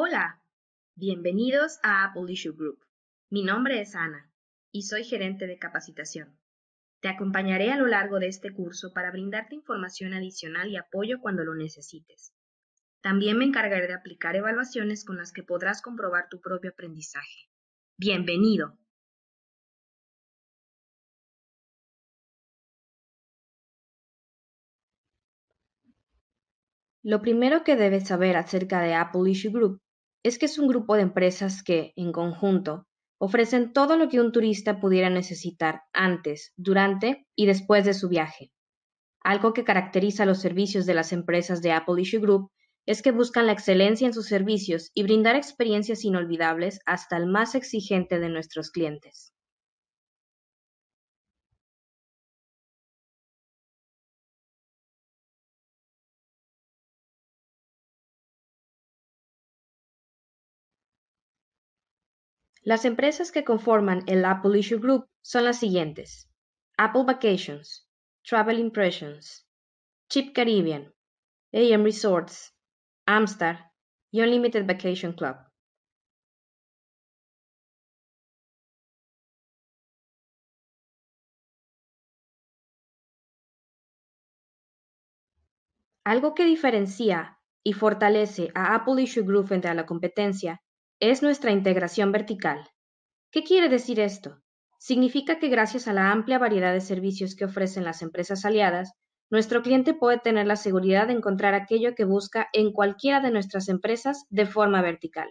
Hola, bienvenidos a Apple Issue Group. Mi nombre es Ana y soy gerente de capacitación. Te acompañaré a lo largo de este curso para brindarte información adicional y apoyo cuando lo necesites. También me encargaré de aplicar evaluaciones con las que podrás comprobar tu propio aprendizaje. Bienvenido. Lo primero que debes saber acerca de Apple Issue Group es que es un grupo de empresas que, en conjunto, ofrecen todo lo que un turista pudiera necesitar antes, durante y después de su viaje. Algo que caracteriza los servicios de las empresas de Apple Issue Group es que buscan la excelencia en sus servicios y brindar experiencias inolvidables hasta el más exigente de nuestros clientes. Las empresas que conforman el Apple Issue Group son las siguientes: Apple Vacations, Travel Impressions, Chip Caribbean, AM Resorts, Amstar y Unlimited Vacation Club. Algo que diferencia y fortalece a Apple Issue Group frente a la competencia es nuestra integración vertical. ¿Qué quiere decir esto? Significa que gracias a la amplia variedad de servicios que ofrecen las empresas aliadas, nuestro cliente puede tener la seguridad de encontrar aquello que busca en cualquiera de nuestras empresas de forma vertical.